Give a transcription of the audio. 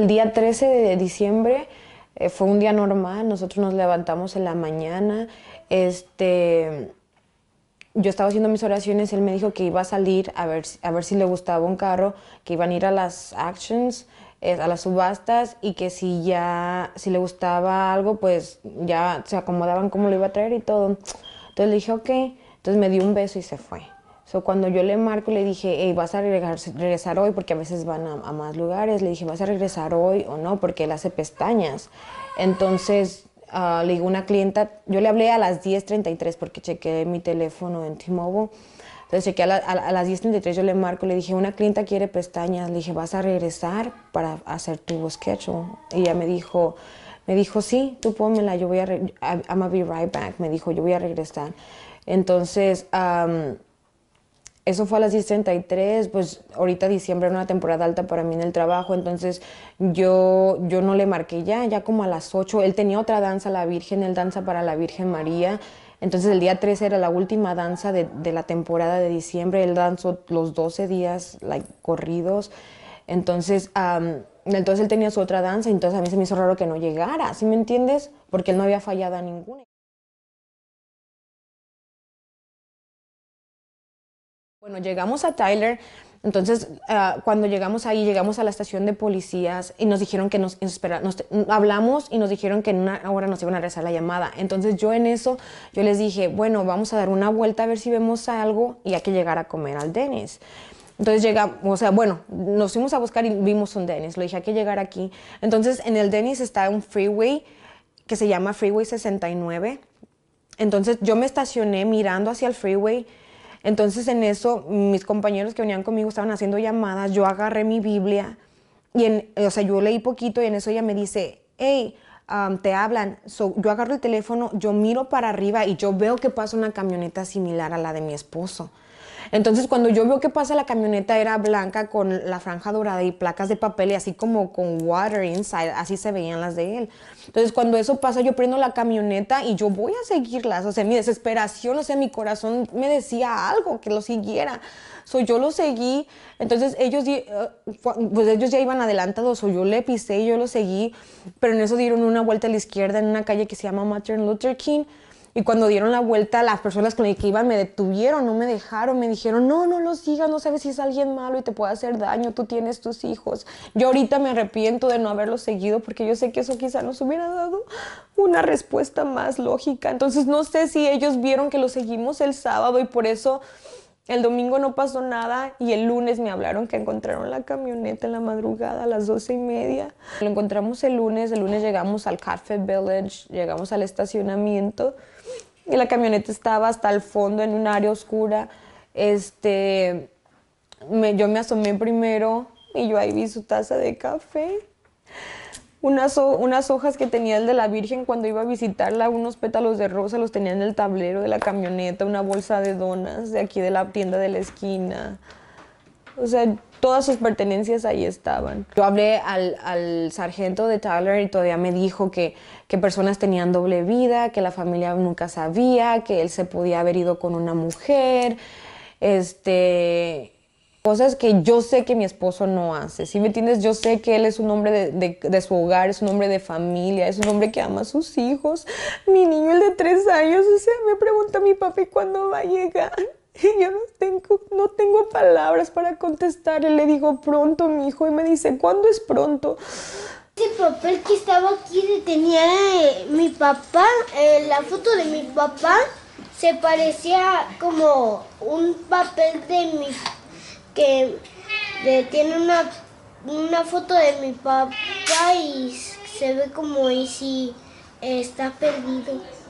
El día 13 de diciembre eh, fue un día normal, nosotros nos levantamos en la mañana, este, yo estaba haciendo mis oraciones, él me dijo que iba a salir a ver, a ver si le gustaba un carro, que iban a ir a las actions, eh, a las subastas y que si ya, si le gustaba algo, pues ya se acomodaban cómo lo iba a traer y todo. Entonces le dije, ok, entonces me dio un beso y se fue cuando yo le marco, le dije, hey, vas a regresar, hoy, porque a veces van a, más lugares. Le dije, vas a regresar hoy o no, porque él hace pestañas. Entonces, ah, le digo, una clienta, yo le hablé a las 10:33 porque chequeé mi teléfono en T-Mobile. Entonces, a, las 10:33, yo le marco, le dije, una clienta quiere pestañas. Le dije, vas a regresar para hacer tu schedule. Y ella me dijo, me dijo, sí, tú pónmela, yo voy a, I'm gonna be right back. Me dijo, yo voy a regresar. Entonces, eso fue a las 63 pues ahorita diciembre era una temporada alta para mí en el trabajo, entonces yo, yo no le marqué ya, ya como a las 8, él tenía otra danza, la Virgen, él danza para la Virgen María, entonces el día 13 era la última danza de, de la temporada de diciembre, él danzó los 12 días corridos, entonces... entonces él tenía su otra danza, entonces a mí se me hizo raro que no llegara, ¿sí me entiendes? Porque él no había fallado a ninguna. Bueno, llegamos a Tyler, entonces ah, cuando llegamos ahí, llegamos a la estación de policías y nos dijeron que nos, espera, hablamos y nos dijeron que en una hora nos iban a regresar la llamada. Entonces yo en eso, yo les dije, bueno, vamos a dar una vuelta a ver si vemos algo y hay que llegar a comer al Dennis. Entonces llegamos, o sea, bueno, nos fuimos a buscar y vimos un Dennis, lo dije, hay que llegar aquí. Entonces en el Dennis está un freeway que se llama Freeway 69. Entonces yo me estacioné mirando hacia el freeway entonces en eso mis compañeros que venían conmigo estaban haciendo llamadas, yo agarré mi Biblia y en, o sea, yo leí poquito y en eso ella me dice, hey, um, te hablan. yo agarro el teléfono, yo miro para arriba y yo veo que pasa una camioneta similar a la de mi esposo. Entonces cuando yo veo que pasa la camioneta era blanca con la franja dorada y placas de papel y así como con water inside, así se veían las de él. Entonces cuando eso pasa yo prendo la camioneta y yo voy a seguirlas, o sea, mi desesperación, o sea, mi corazón me decía algo que lo siguiera. Soy yo lo seguí, entonces ellos, eh, pues ellos ya iban adelantados, o yo le pisé, yo lo seguí, pero en eso dieron una vuelta a la izquierda en una calle que se llama Martin Luther King. Y cuando dieron la vuelta, las personas con las que iban me detuvieron, no me dejaron, me dijeron, no, no lo sigas, no sabes si es alguien malo y te puede hacer daño, tú tienes tus hijos. Yo ahorita me arrepiento de no haberlo seguido porque yo sé que eso quizá nos hubiera dado una respuesta más lógica. Entonces no sé si ellos vieron que lo seguimos el sábado y por eso el domingo no pasó nada y el lunes me hablaron que encontraron la camioneta en la madrugada a las doce y media. Lo encontramos el lunes, el lunes llegamos al café Village, llegamos al estacionamiento y la camioneta estaba hasta el fondo en un área oscura. Este, yo me asomé primero y yo ahí vi su taza de café unas, hojas que tenía el de la Virgen cuando iba a visitarla, unos pétalos de rosa los tenía en el tablero de la camioneta, una bolsa de donas de aquí de la tienda de la esquina. O sea, todas sus pertenencias ahí estaban. Yo hablé al, sargento de Tyler y todavía me dijo que, que, personas tenían doble vida, que la familia nunca sabía, que él se podía haber ido con una mujer. Este, cosas que yo sé que mi esposo no hace, Si me entiendes? Yo sé que él es un hombre de, su hogar, es un hombre de familia, es un hombre que ama a sus hijos. Mi niño, el de tres años, o sea, me pregunta a mi papi cuándo va a llegar. Y yo no tengo, no tengo palabras para contestar. Y Le digo pronto, mi hijo, y me dice, ¿cuándo es pronto? Este papel que estaba aquí tenía eh, mi papá, eh, la foto de mi papá, se parecía como un papel de mi que tiene una, una foto de mi papá y se ve como y si está perdido.